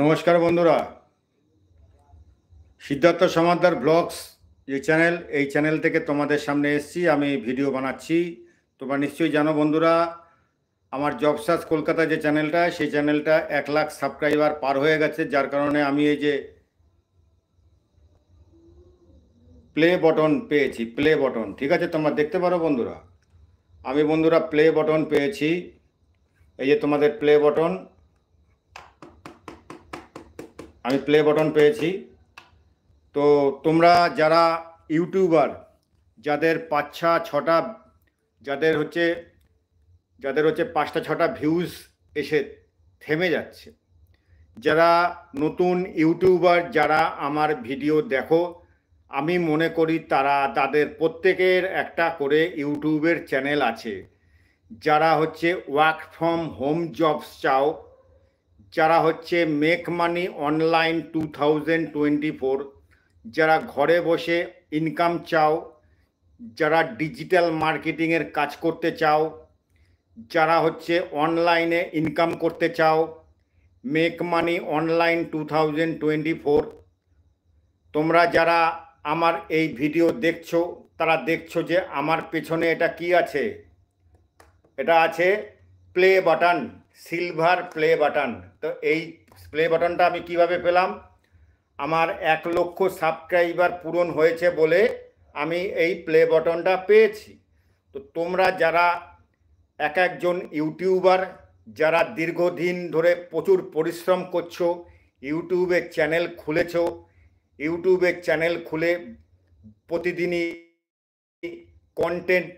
নমস্কার বন্ধুরা সিদ্ধার্থ সমাদার ব্লগস যে চ্যানেল এই চ্যানেল থেকে তোমাদের সামনে এসছি আমি ভিডিও বানাচ্ছি তোমরা নিশ্চয়ই জানো বন্ধুরা আমার জব সার্চ কলকাতা যে চ্যানেলটা সেই চ্যানেলটা এক লাখ সাবস্ক্রাইবার পার হয়ে গেছে যার কারণে আমি এই যে প্লে বটন পেয়েছি প্লে বটন ঠিক আছে তোমরা দেখতে পারো বন্ধুরা আমি বন্ধুরা প্লে বটন পেয়েছি এই যে তোমাদের প্লে বটন আমি প্লে বটন পেয়েছি তো তোমরা যারা ইউটিউবার যাদের পাঁচটা ছটা যাদের হচ্ছে যাদের হচ্ছে পাঁচটা ছটা ভিউজ এসে থেমে যাচ্ছে যারা নতুন ইউটিউবার যারা আমার ভিডিও দেখো আমি মনে করি তারা তাদের প্রত্যেকের একটা করে ইউটিউবের চ্যানেল আছে যারা হচ্ছে ওয়ার্ক ফ্রম হোম জবস চাও যারা হচ্ছে make money online two thousand twenty four যারা ঘরে বসে ইনকাম চাও যারা ডিজিটাল মার্কেটিংয়ের কাজ করতে চাও যারা হচ্ছে অনলাইনে ইনকাম করতে চাও make money online two thousand twenty four তোমরা যারা আমার এই ভিডিও দেখছো তারা দেখছো যে আমার পেছনে এটা কি আছে এটা আছে play button silver play button তো এই প্লে বাটনটা আমি কিভাবে পেলাম আমার এক লক্ষ সাবস্ক্রাইবার পূরণ হয়েছে বলে আমি এই প্লে বাটনটা পেয়েছি তো তোমরা যারা এক একজন ইউটিউবার যারা দীর্ঘদিন ধরে প্রচুর পরিশ্রম করছো ইউটিউবে চ্যানেল খুলেছ ইউটিউবে চ্যানেল খুলে প্রতিদিনই কন্টেন্ট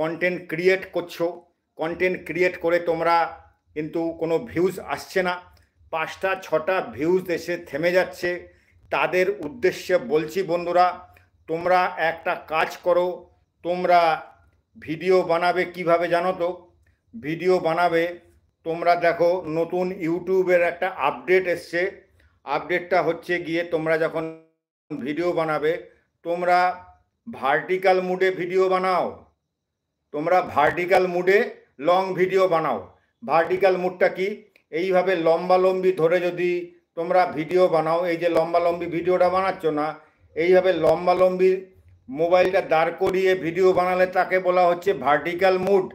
কন্টেন্ট ক্রিয়েট করছো কন্টেন্ট ক্রিয়েট করে তোমরা কিন্তু কোনো ভিউজ আসছে না পাঁচটা ছটা ভিউজ দেশে থেমে যাচ্ছে তাদের উদ্দেশ্যে বলছি বন্ধুরা তোমরা একটা কাজ করো তোমরা ভিডিও বানাবে কিভাবে জানো তো ভিডিও বানাবে তোমরা দেখো নতুন ইউটিউবের একটা আপডেট এসছে আপডেটটা হচ্ছে গিয়ে তোমরা যখন ভিডিও বানাবে তোমরা ভার্টিক্যাল মুডে ভিডিও বানাও তোমরা ভার্টিক্যাল মুডে লং ভিডিও বানাও ভার্টিক্যাল মুডটা কি এইভাবে লম্বালম্বি ধরে যদি তোমরা ভিডিও বানাও এই যে লম্বালম্বি ভিডিওটা বানাচ্ছ না এইভাবে লম্বালম্বি মোবাইলটা দাঁড় করিয়ে ভিডিও বানালে তাকে বলা হচ্ছে ভার্টিক্যাল মুড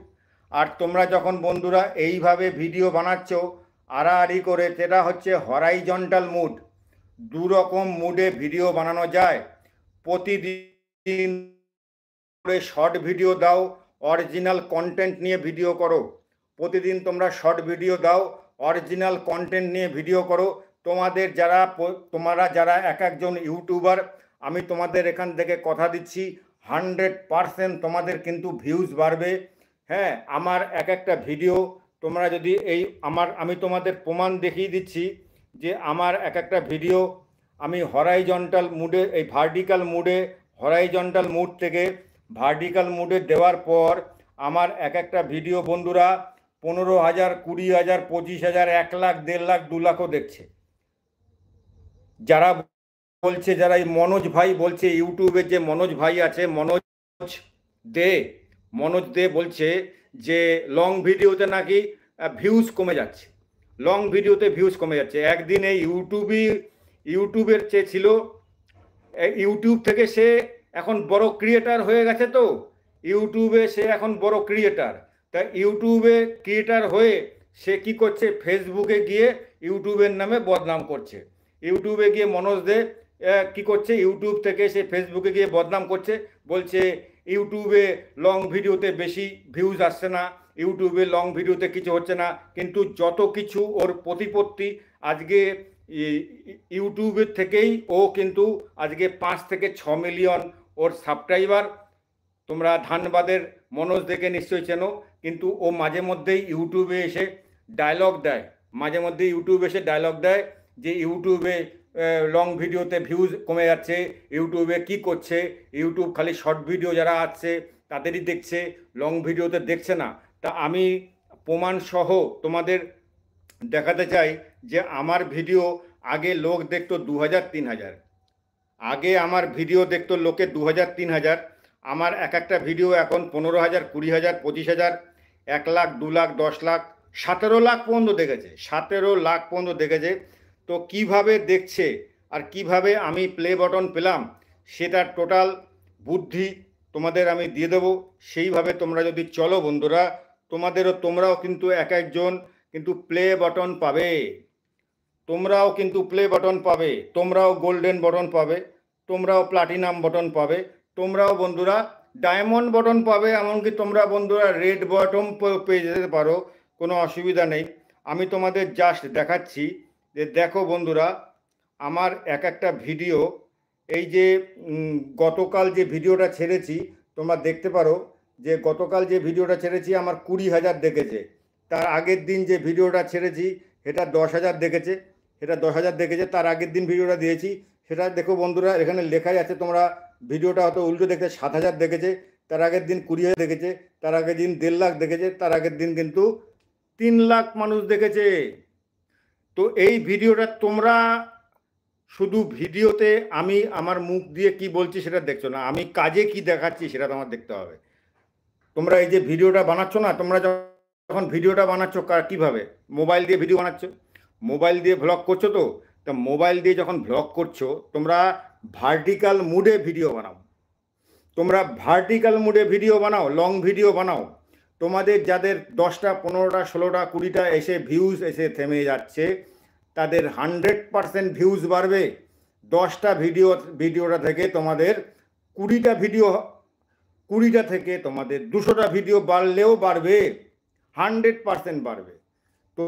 আর তোমরা যখন বন্ধুরা এইভাবে ভিডিও বানাচ্ছ আড়াআড়ি করে সেটা হচ্ছে হরাইজন্টাল মুড দু রকম মুডে ভিডিও বানানো যায় প্রতিদিন শর্ট ভিডিও দাও অরিজিনাল কন্টেন্ট নিয়ে ভিডিও করো প্রতিদিন তোমরা শর্ট ভিডিও দাও অরিজিনাল কন্টেন্ট নিয়ে ভিডিও করো তোমাদের যারা তোমরা যারা এক একজন ইউটিউবার আমি তোমাদের এখান থেকে কথা দিচ্ছি হান্ড্রেড পারসেন্ট তোমাদের কিন্তু ভিউজ বাড়বে হ্যাঁ আমার এক একটা ভিডিও তোমরা যদি এই আমার আমি তোমাদের প্রমাণ দেখিয়ে দিচ্ছি যে আমার এক একটা ভিডিও আমি হরাইজন্টাল মুডে এই ভার্টিক্যাল মুডে হরাইজন্টাল মুড থেকে ভার্টিক্যাল মুডে দেওয়ার পর আমার এক একটা ভিডিও বন্ধুরা পনেরো হাজার কুড়ি হাজার পঁচিশ হাজার এক লাখ দেড় লাখ দু লাখও দেখছে যারা বলছে যারা এই মনোজ ভাই বলছে ইউটিউবে যে মনোজ ভাই আছে মনোজ দে মনোজ দে বলছে যে লং ভিডিওতে নাকি ভিউজ কমে যাচ্ছে লং ভিডিওতে ভিউজ কমে যাচ্ছে একদিন এই ইউটিউবই ইউটিউবের চেয়ে ছিল ইউটিউব থেকে সে এখন বড় ক্রিয়েটার হয়ে গেছে তো ইউটিউবে সে এখন বড় ক্রিয়েটার তা ইউটিউবে ক্রিয়েটার হয়ে সে কি করছে ফেসবুকে গিয়ে ইউটিউবের নামে বদনাম করছে ইউটিউবে গিয়ে মনোজ দে কি করছে ইউটিউব থেকে সে ফেসবুকে গিয়ে বদনাম করছে বলছে ইউটিউবে লং ভিডিওতে বেশি ভিউজ আসছে না ইউটিউবে লং ভিডিওতে কিছু হচ্ছে না কিন্তু যত কিছু ওর প্রতিপত্তি আজকে ইউটিউবের থেকেই ও কিন্তু আজকে পাঁচ থেকে ছ মিলিয়ন ওর সাবস্ক্রাইবার তোমরা ধানবাদের মনোজ দেখে নিশ্চয়ই চেনো কিন্তু ও মাঝে মধ্যেই ইউটিউবে এসে ডায়লগ দেয় মাঝে মধ্যে ইউটিউবে এসে ডায়লগ দেয় যে ইউটিউবে লং ভিডিওতে ভিউজ কমে যাচ্ছে ইউটিউবে কি করছে ইউটিউব খালি শর্ট ভিডিও যারা আছে তাদেরই দেখছে লং ভিডিওতে দেখছে না তা আমি প্রমাণসহ তোমাদের দেখাতে চাই যে আমার ভিডিও আগে লোক দেখতো দু হাজার তিন হাজার আগে আমার ভিডিও দেখতো লোকে দু হাজার তিন হাজার আমার এক একটা ভিডিও এখন পনেরো হাজার কুড়ি হাজার পঁচিশ হাজার এক লাখ দু লাখ দশ লাখ সতেরো লাখ পর্যন্ত দেখেছে সতেরো লাখ পর্যন্ত দেখেছে তো কিভাবে দেখছে আর কিভাবে আমি প্লে বটন পেলাম সেটার টোটাল বুদ্ধি তোমাদের আমি দিয়ে দেবো সেইভাবে তোমরা যদি চলো বন্ধুরা তোমাদেরও তোমরাও কিন্তু এক একজন কিন্তু প্লে বটন পাবে তোমরাও কিন্তু প্লে বটন পাবে তোমরাও গোল্ডেন বটন পাবে তোমরাও প্লাটিনাম বটন পাবে তোমরাও বন্ধুরা ডায়মন্ড বটন পাবে এমনকি তোমরা বন্ধুরা রেড বটন পেয়ে যেতে পারো কোনো অসুবিধা নেই আমি তোমাদের জাস্ট দেখাচ্ছি যে দেখো বন্ধুরা আমার এক একটা ভিডিও এই যে গতকাল যে ভিডিওটা ছেড়েছি তোমরা দেখতে পারো যে গতকাল যে ভিডিওটা ছেড়েছি আমার কুড়ি হাজার দেখেছে তার আগের দিন যে ভিডিওটা ছেড়েছি সেটা দশ হাজার দেখেছে সেটা দশ হাজার দেখেছে তার আগের দিন ভিডিওটা দিয়েছি সেটা দেখো বন্ধুরা এখানে লেখাই আছে তোমরা ভিডিওটা হয়তো উল্টো দেখেছে সাত হাজার দেখেছে তার আগের দিন কুড়ি হাজার দেখেছে তার আগের দিন দেড় লাখ দেখেছে তার আগের দিন কিন্তু তিন লাখ মানুষ দেখেছে তো এই ভিডিওটা তোমরা শুধু ভিডিওতে আমি আমার মুখ দিয়ে কি বলছি সেটা দেখছো না আমি কাজে কি দেখাচ্ছি সেটা তোমার দেখতে হবে তোমরা এই যে ভিডিওটা বানাচ্ছ না তোমরা যখন ভিডিওটা বানাচ্ছ কিভাবে মোবাইল দিয়ে ভিডিও বানাচ্ছ মোবাইল দিয়ে ভ্লগ করছো তো তা মোবাইল দিয়ে যখন ভ্লগ করছো তোমরা ভার্টিক্যাল মুডে ভিডিও বানাও তোমরা ভার্টিক্যাল মুডে ভিডিও বানাও লং ভিডিও বানাও তোমাদের যাদের দশটা পনেরোটা ষোলোটা কুড়িটা এসে ভিউজ এসে থেমে যাচ্ছে তাদের হান্ড্রেড পারসেন্ট ভিউজ বাড়বে দশটা ভিডিও ভিডিওটা থেকে তোমাদের কুড়িটা ভিডিও কুড়িটা থেকে তোমাদের দুশোটা ভিডিও বাড়লেও বাড়বে হান্ড্রেড পারসেন্ট বাড়বে তো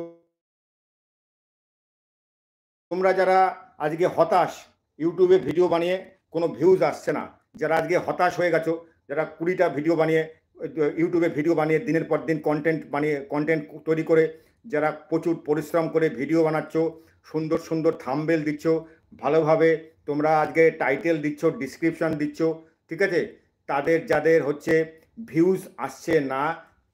তোমরা যারা আজকে হতাশ ইউটিউবে ভিডিও বানিয়ে কোনো ভিউজ আসছে না যারা আজকে হতাশ হয়ে গেছো যারা কুড়িটা ভিডিও বানিয়ে ইউটিউবে ভিডিও বানিয়ে দিনের পর দিন কন্টেন্ট বানিয়ে কন্টেন্ট তৈরি করে যারা প্রচুর পরিশ্রম করে ভিডিও বানাচ্ছ সুন্দর সুন্দর থামবেল দিচ্ছ ভালোভাবে তোমরা আজকে টাইটেল দিচ্ছ ডিসক্রিপশান দিচ্ছ ঠিক আছে তাদের যাদের হচ্ছে ভিউজ আসছে না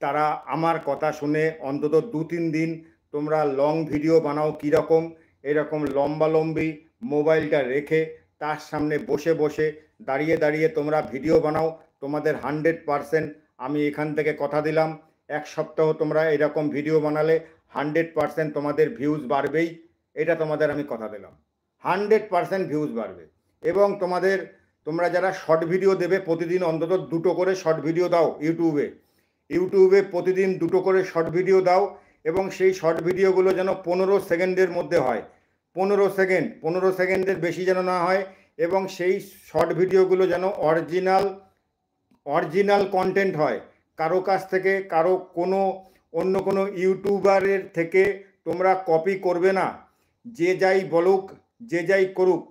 তারা আমার কথা শুনে অন্তত দু তিন দিন তোমরা লং ভিডিও বানাও কীরকম এরকম লম্বালম্বি মোবাইলটা রেখে তার সামনে বসে বসে দাঁড়িয়ে দাঁড়িয়ে তোমরা ভিডিও বানাও তোমাদের হান্ড্রেড পারসেন্ট আমি এখান থেকে কথা দিলাম এক সপ্তাহ তোমরা এরকম ভিডিও বানালে হান্ড্রেড পারসেন্ট তোমাদের ভিউজ বাড়বেই এটা তোমাদের আমি কথা দিলাম হান্ড্রেড পারসেন্ট ভিউজ বাড়বে এবং তোমাদের তোমরা যারা শর্ট ভিডিও দেবে প্রতিদিন অন্তত দুটো করে শর্ট ভিডিও দাও ইউটিউবে ইউটিউবে প্রতিদিন দুটো করে শর্ট ভিডিও দাও এবং সেই শর্ট ভিডিওগুলো যেন পনেরো সেকেন্ডের মধ্যে হয় পনেরো সেকেন্ড পনেরো সেকেন্ডের বেশি যেন না হয় এবং সেই শর্ট ভিডিওগুলো যেন অরিজিনাল অরিজিনাল কন্টেন্ট হয় কারো কাছ থেকে কারো কোনো অন্য কোনো ইউটিউবারের থেকে তোমরা কপি করবে না যে যাই বলুক যে যাই করুক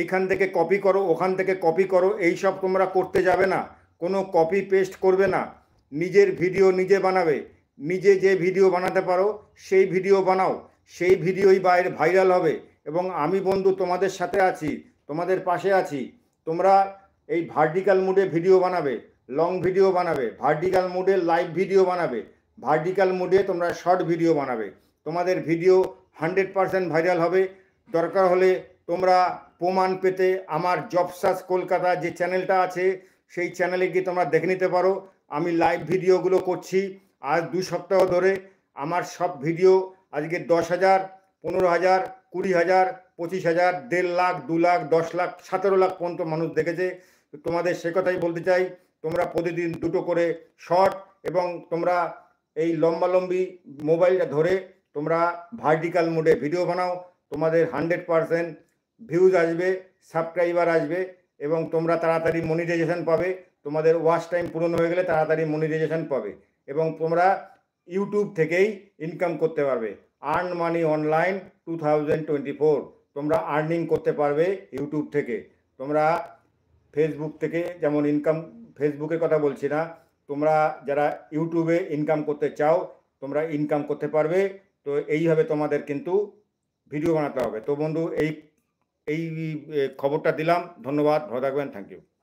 এইখান থেকে কপি করো ওখান থেকে কপি করো এই সব তোমরা করতে যাবে না কোনো কপি পেস্ট করবে না নিজের ভিডিও নিজে বানাবে নিজে যে ভিডিও বানাতে পারো সেই ভিডিও বানাও সেই ভিডিওই বাইরে ভাইরাল হবে এবং আমি বন্ধু তোমাদের সাথে আছি তোমাদের পাশে আছি তোমরা এই ভার্টিক্যাল মুডে ভিডিও বানাবে লং ভিডিও বানাবে ভার্টিক্যাল মুডে লাইভ ভিডিও বানাবে ভার্টিক্যাল মুডে তোমরা শর্ট ভিডিও বানাবে তোমাদের ভিডিও হান্ড্রেড পারসেন্ট ভাইরাল হবে দরকার হলে তোমরা প্রমাণ পেতে আমার জবসাস কলকাতা যে চ্যানেলটা আছে সেই চ্যানেলে গিয়ে তোমরা দেখে নিতে পারো আমি লাইভ ভিডিওগুলো করছি আজ দু সপ্তাহ ধরে আমার সব ভিডিও আজকে দশ হাজার পনেরো হাজার কুড়ি হাজার পঁচিশ হাজার দেড় লাখ দু লাখ দশ লাখ সতেরো লাখ পর্যন্ত মানুষ দেখেছে তোমাদের সে কথাই বলতে চাই তোমরা প্রতিদিন দুটো করে শর্ট এবং তোমরা এই লম্বালম্বি মোবাইলটা ধরে তোমরা ভার্টিক্যাল মোডে ভিডিও বানাও তোমাদের হান্ড্রেড পারসেন্ট ভিউজ আসবে সাবস্ক্রাইবার আসবে এবং তোমরা তাড়াতাড়ি মনিটাইজেশন পাবে তোমাদের ওয়াচ টাইম পূরণ হয়ে গেলে তাড়াতাড়ি মনিটাইজেশন পাবে এবং তোমরা ইউটিউব থেকেই ইনকাম করতে পারবে earn money online two thousand twenty four তোমরা আর্নিং করতে পারবে ইউটিউব থেকে তোমরা ফেসবুক থেকে যেমন ইনকাম ফেসবুকের কথা বলছি না তোমরা যারা ইউটিউবে ইনকাম করতে চাও তোমরা ইনকাম করতে পারবে তো এইভাবে তোমাদের কিন্তু ভিডিও বানাতে হবে তো বন্ধু এই এই খবরটা দিলাম ধন্যবাদ ভালো থাকবেন থ্যাংক ইউ